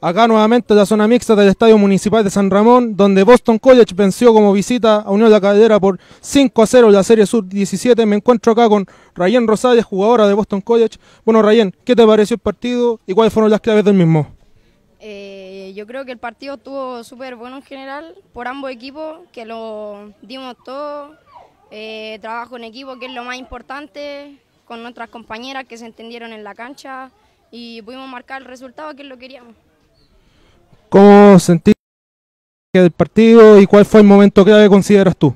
Acá nuevamente la zona mixta del Estadio Municipal de San Ramón, donde Boston College venció como visita a Unión de la Caldera por 5 a 0 la Serie Sur 17. Me encuentro acá con Rayén Rosales, jugadora de Boston College. Bueno, Rayén, ¿qué te pareció el partido y cuáles fueron las claves del mismo? Eh, yo creo que el partido estuvo súper bueno en general por ambos equipos, que lo dimos todo, eh, trabajo en equipo, que es lo más importante, con nuestras compañeras que se entendieron en la cancha y pudimos marcar el resultado que es lo queríamos sentir del partido y cuál fue el momento clave consideras tú?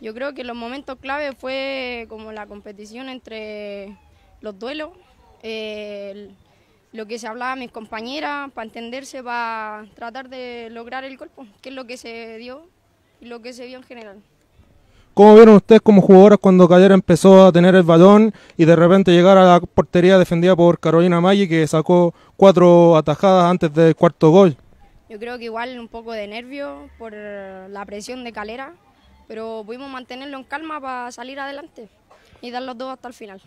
Yo creo que los momentos clave fue como la competición entre los duelos, eh, lo que se hablaba mis compañeras para entenderse, para tratar de lograr el gol que es lo que se dio y lo que se vio en general. ¿Cómo vieron ustedes como jugadoras cuando Cayera empezó a tener el balón y de repente llegar a la portería defendida por Carolina Maggi que sacó cuatro atajadas antes del cuarto gol? Yo creo que igual un poco de nervio por la presión de Calera, pero pudimos mantenerlo en calma para salir adelante y dar los dos hasta el final.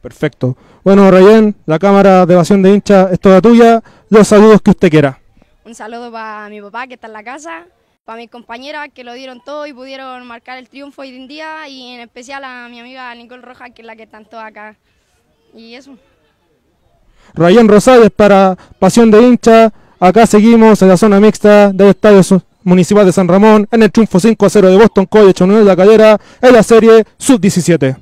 Perfecto. Bueno, Rayén, la cámara de Pasión de hincha es toda tuya. Los saludos que usted quiera. Un saludo para mi papá que está en la casa, para mis compañeras que lo dieron todo y pudieron marcar el triunfo hoy en día y en especial a mi amiga Nicole Rojas que es la que tanto acá. Y eso. Rayén Rosales para Pasión de Hincha, Acá seguimos en la zona mixta del Estadio Municipal de San Ramón, en el triunfo 5 0 de Boston College la Calera, en la serie Sub-17.